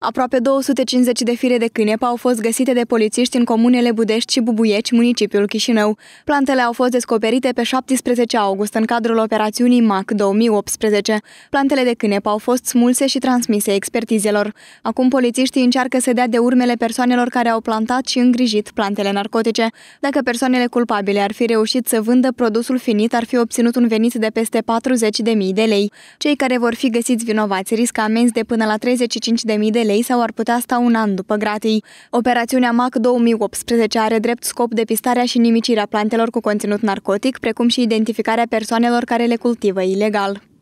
Aproape 250 de fire de cânepă au fost găsite de polițiști în comunele Budești și Bubuieci, municipiul Chișinău. Plantele au fost descoperite pe 17 august în cadrul operațiunii MAC 2018. Plantele de cânepă au fost smulse și transmise expertizelor. Acum polițiștii încearcă să dea de urmele persoanelor care au plantat și îngrijit plantele narcotice. Dacă persoanele culpabile ar fi reușit să vândă produsul finit, ar fi obținut un venit de peste 40.000 de lei. Cei care vor fi găsiți vinovați riscă amenzi de până la 35.000 de lei lei sau ar putea sta un an după gratii. Operațiunea MAC 2018 are drept scop depistarea și nimicirea plantelor cu conținut narcotic, precum și identificarea persoanelor care le cultivă ilegal.